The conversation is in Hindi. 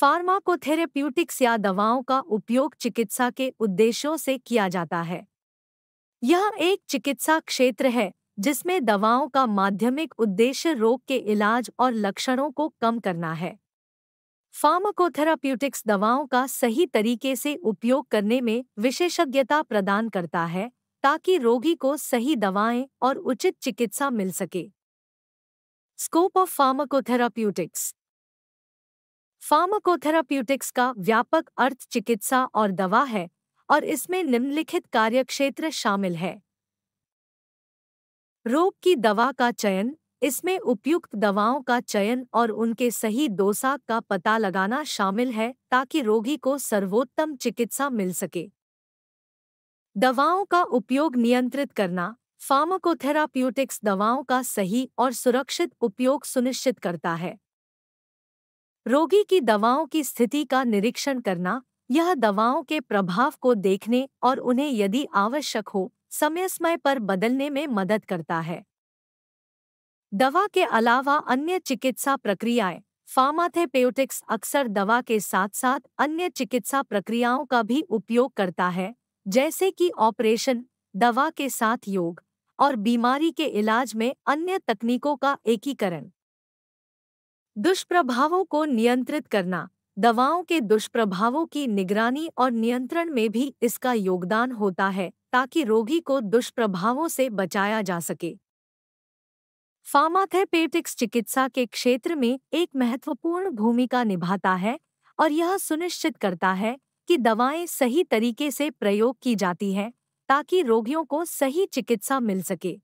फार्माकोथेरेप्यूटिक्स या दवाओं का उपयोग चिकित्सा के उद्देश्यों से किया जाता है यह एक चिकित्सा क्षेत्र है जिसमें दवाओं का माध्यमिक उद्देश्य रोग के इलाज और लक्षणों को कम करना है फार्माकोथेरेप्यूटिक्स दवाओं का सही तरीके से उपयोग करने में विशेषज्ञता प्रदान करता है ताकि रोगी को सही दवाएं और उचित चिकित्सा मिल सके स्कोप ऑफ फार्माकोथेराप्यूटिक्स फार्माकोथेराप्यूटिक्स का व्यापक अर्थ चिकित्सा और दवा है और इसमें निम्नलिखित कार्यक्षेत्र शामिल है रोग की दवा का चयन इसमें उपयुक्त दवाओं का चयन और उनके सही दोसा का पता लगाना शामिल है ताकि रोगी को सर्वोत्तम चिकित्सा मिल सके दवाओं का उपयोग नियंत्रित करना फार्माकोथेराप्यूटिक्स दवाओं का सही और सुरक्षित उपयोग सुनिश्चित करता है रोगी की दवाओं की स्थिति का निरीक्षण करना यह दवाओं के प्रभाव को देखने और उन्हें यदि आवश्यक हो समय समय पर बदलने में मदद करता है दवा के अलावा अन्य चिकित्सा प्रक्रियाएं फार्माथेप्यूटिक्स अक्सर दवा के साथ साथ अन्य चिकित्सा प्रक्रियाओं का भी उपयोग करता है जैसे कि ऑपरेशन दवा के साथ योग और बीमारी के इलाज में अन्य तकनीकों का एकीकरण दुष्प्रभावों को नियंत्रित करना दवाओं के दुष्प्रभावों की निगरानी और नियंत्रण में भी इसका योगदान होता है ताकि रोगी को दुष्प्रभावों से बचाया जा सके फार्माथेपेटिक्स चिकित्सा के क्षेत्र में एक महत्वपूर्ण भूमिका निभाता है और यह सुनिश्चित करता है कि दवाएं सही तरीके से प्रयोग की जाती हैं ताकि रोगियों को सही चिकित्सा मिल सके